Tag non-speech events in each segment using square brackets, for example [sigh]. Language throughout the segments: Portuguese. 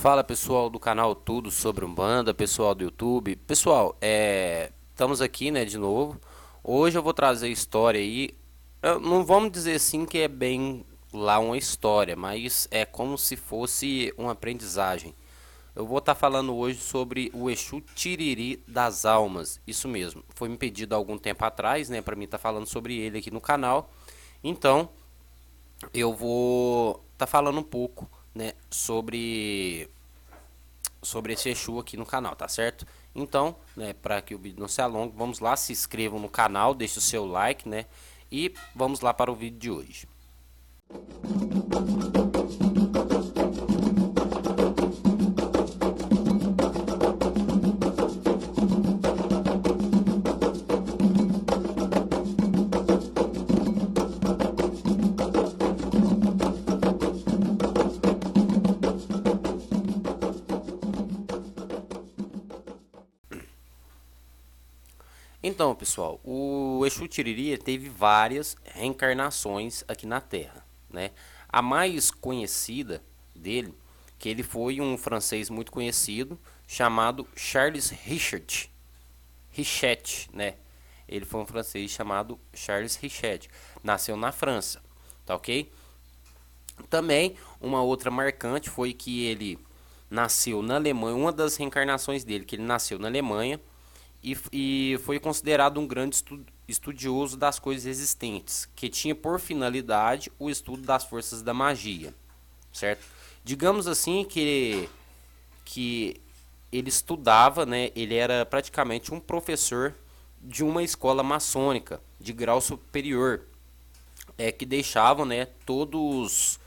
Fala pessoal do canal Tudo sobre Umbanda, pessoal do YouTube. Pessoal, é, estamos aqui né, de novo. Hoje eu vou trazer história aí. Não vamos dizer assim que é bem lá uma história, mas é como se fosse uma aprendizagem. Eu vou estar tá falando hoje sobre o Exu Tiriri das Almas. Isso mesmo. Foi me pedido há algum tempo atrás, né, para mim estar tá falando sobre ele aqui no canal. Então, eu vou estar tá falando um pouco né, sobre sobre esse Exu aqui no canal, tá certo? Então, né, para que o vídeo não se alongue, vamos lá, se inscrevam no canal, deixe o seu like, né? E vamos lá para o vídeo de hoje. Música Então, pessoal, o Exu Tiriri teve várias reencarnações aqui na Terra, né? A mais conhecida dele, que ele foi um francês muito conhecido, chamado Charles Richard. Richet, né? Ele foi um francês chamado Charles Richet. Nasceu na França, tá ok? Também, uma outra marcante foi que ele nasceu na Alemanha, uma das reencarnações dele, que ele nasceu na Alemanha, e, e foi considerado um grande estu, estudioso das coisas existentes, que tinha por finalidade o estudo das forças da magia, certo? Digamos assim que que ele estudava, né? Ele era praticamente um professor de uma escola maçônica de grau superior, é que deixavam, né? Todos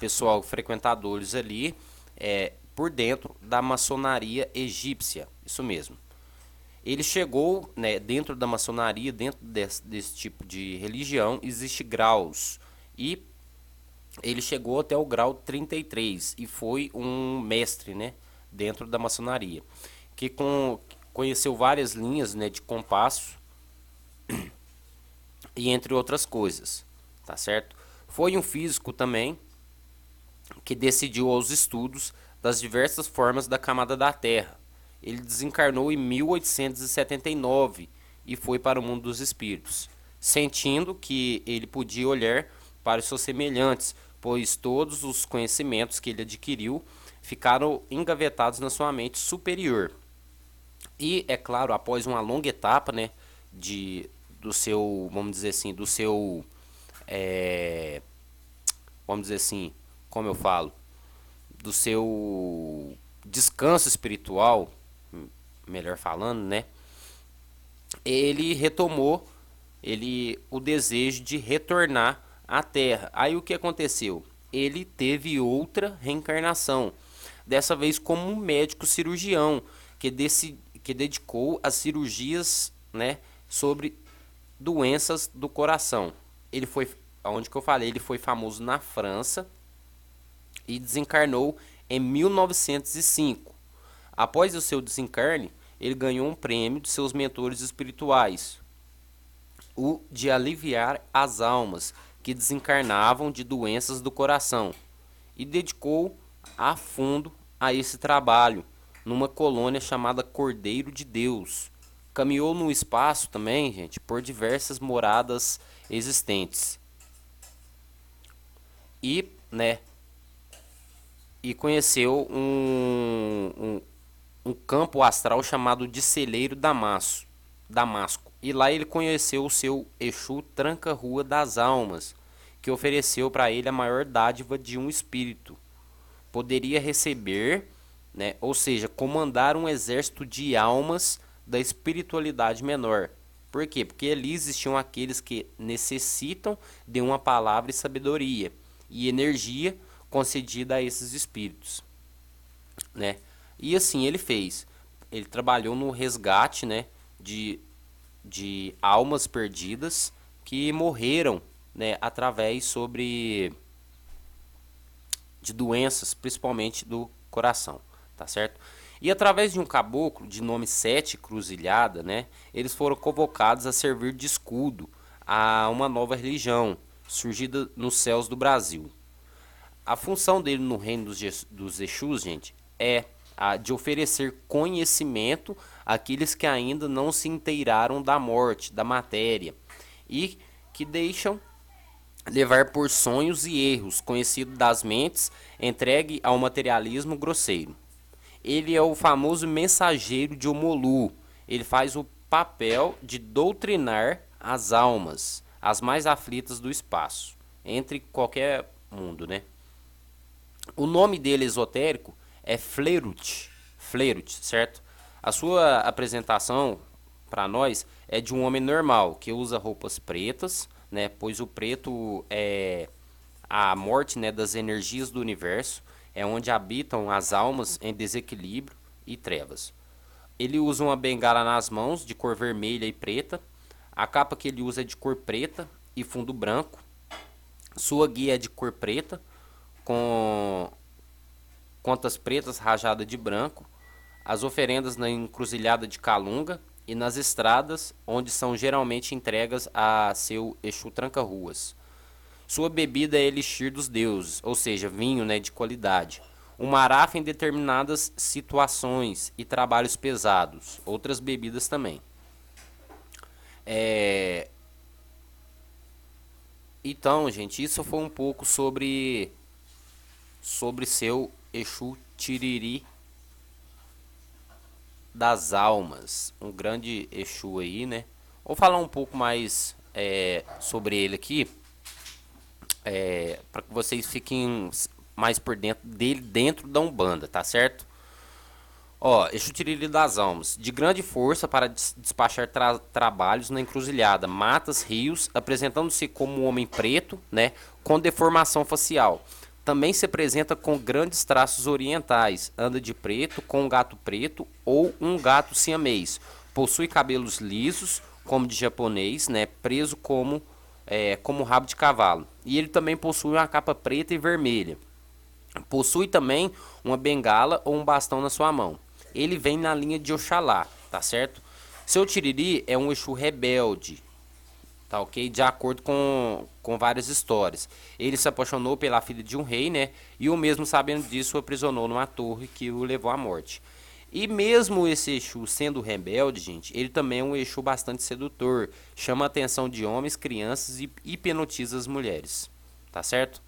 pessoal frequentadores ali é, por dentro da maçonaria egípcia, isso mesmo ele chegou né, dentro da maçonaria, dentro desse, desse, tipo de religião, existe graus. E ele chegou até o grau 33 e foi um mestre né, dentro da maçonaria, que com, conheceu várias linhas né, de compasso [coughs] e entre outras coisas, tá certo? Foi um físico também que decidiu aos estudos das diversas formas da camada da Terra ele desencarnou em 1879 e foi para o mundo dos espíritos, sentindo que ele podia olhar para os seus semelhantes, pois todos os conhecimentos que ele adquiriu ficaram engavetados na sua mente superior. E é claro, após uma longa etapa, né, de do seu, vamos dizer assim, do seu é, vamos dizer assim, como eu falo, do seu descanso espiritual, melhor falando, né? Ele retomou ele o desejo de retornar à Terra. Aí o que aconteceu? Ele teve outra reencarnação, dessa vez como um médico cirurgião que, desse, que dedicou as cirurgias, né, sobre doenças do coração. Ele foi, aonde que eu falei, ele foi famoso na França e desencarnou em 1905. Após o seu desencarne, ele ganhou um prêmio de seus mentores espirituais, o de aliviar as almas que desencarnavam de doenças do coração, e dedicou a fundo a esse trabalho numa colônia chamada Cordeiro de Deus. Caminhou no espaço também, gente, por diversas moradas existentes. E, né, e conheceu um, um um campo astral chamado de Celeiro Damasco. E lá ele conheceu o seu Exu Tranca Rua das Almas, que ofereceu para ele a maior dádiva de um espírito. Poderia receber, né, ou seja, comandar um exército de almas da espiritualidade menor. Por quê? Porque ali existiam aqueles que necessitam de uma palavra e sabedoria e energia concedida a esses espíritos, né? E assim ele fez. Ele trabalhou no resgate, né, de, de almas perdidas que morreram, né, através sobre de doenças, principalmente do coração, tá certo? E através de um caboclo de nome Sete Cruzilhada, né, eles foram convocados a servir de escudo a uma nova religião surgida nos céus do Brasil. A função dele no reino dos, dos Exus, gente, é a, de oferecer conhecimento àqueles que ainda não se inteiraram da morte, da matéria, e que deixam levar por sonhos e erros conhecido das mentes, entregue ao materialismo grosseiro. Ele é o famoso mensageiro de Omolu. Ele faz o papel de doutrinar as almas, as mais aflitas do espaço, entre qualquer mundo, né? O nome dele esotérico é Fleirut. Fleirut, certo? A sua apresentação para nós é de um homem normal que usa roupas pretas, né? Pois o preto é a morte, né, das energias do universo, é onde habitam as almas em desequilíbrio e trevas. Ele usa uma bengala nas mãos de cor vermelha e preta. A capa que ele usa é de cor preta e fundo branco. Sua guia é de cor preta com contas pretas rajada de branco, as oferendas na encruzilhada de Calunga e nas estradas, onde são geralmente entregas a seu Exu Tranca-Ruas. Sua bebida é elixir dos deuses, ou seja, vinho né, de qualidade. Uma arafa em determinadas situações e trabalhos pesados. Outras bebidas também. É... Então, gente, isso foi um pouco sobre sobre seu Exu Tiriri das Almas, um grande Exu aí, né? Vou falar um pouco mais é, sobre ele aqui, é, para que vocês fiquem mais por dentro dele, dentro da Umbanda, tá certo? Ó, Exu Tiriri das Almas, de grande força para despachar tra trabalhos na encruzilhada, matas, rios, apresentando-se como um homem preto, né, com deformação facial também se apresenta com grandes traços orientais, anda de preto, com um gato preto ou um gato siamês. Possui cabelos lisos, como de japonês, né, preso como, é, como rabo de cavalo. E ele também possui uma capa preta e vermelha. Possui também uma bengala ou um bastão na sua mão. Ele vem na linha de Oxalá, tá certo? Seu Tiriri é um Exu rebelde, tá ok? De acordo com, com várias histórias. Ele se apaixonou pela filha de um rei, né? E o mesmo sabendo disso, o aprisionou numa torre que o levou à morte. E mesmo esse Exu sendo rebelde, gente, ele também é um Exu bastante sedutor. Chama a atenção de homens, crianças e hipnotiza as mulheres. Tá certo?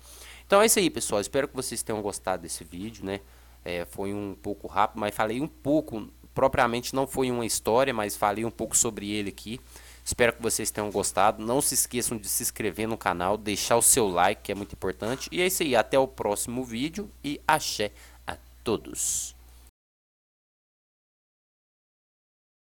Então é isso aí, pessoal. Espero que vocês tenham gostado desse vídeo, né? É, foi um pouco rápido, mas falei um pouco. Propriamente não foi uma história, mas falei um pouco sobre ele aqui. Espero que vocês tenham gostado. Não se esqueçam de se inscrever no canal, deixar o seu like, que é muito importante. E é isso aí. Até o próximo vídeo e axé a todos.